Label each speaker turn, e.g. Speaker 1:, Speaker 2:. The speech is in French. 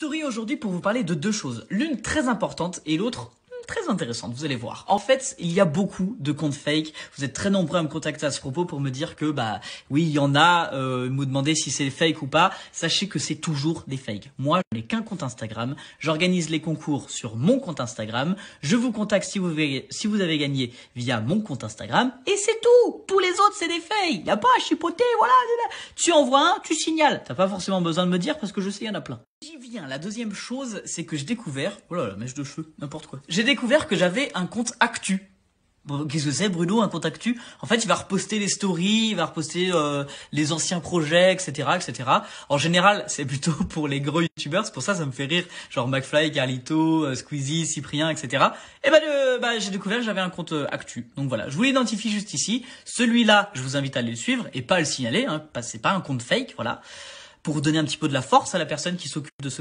Speaker 1: Story aujourd'hui pour vous parler de deux choses, l'une très importante et l'autre très intéressante, vous allez voir. En fait, il y a beaucoup de comptes fake. Vous êtes très nombreux à me contacter à ce propos pour me dire que, bah oui, il y en a, euh, me demander si c'est fake ou pas. Sachez que c'est toujours des fakes. Moi, je n'ai qu'un compte Instagram. J'organise les concours sur mon compte Instagram. Je vous contacte si vous avez, si vous avez gagné via mon compte Instagram. Et c'est tout Tous les autres, c'est des fakes. Il n'y a pas à chipoter, voilà. Tu envoies un, tu signales. T'as pas forcément besoin de me dire parce que je sais, il y en a plein. J'y viens. La deuxième chose, c'est que j'ai découvert... Oh là, la mèche de cheveux, n'importe quoi. J'ai que j'avais un compte Actu. Bon, Qu'est-ce que c'est, Bruno, un compte Actu En fait, il va reposter les stories, il va reposter euh, les anciens projets, etc., etc. En général, c'est plutôt pour les gros youtubeurs. C'est pour ça, ça me fait rire, genre McFly, Carlito, euh, Squeezie, Cyprien, etc. Et ben, j'ai découvert que j'avais un compte euh, Actu. Donc voilà, je vous l'identifie juste ici. Celui-là, je vous invite à aller le suivre et pas le signaler. Hein, c'est pas un compte fake, voilà pour donner un petit peu de la force à la personne qui s'occupe de ce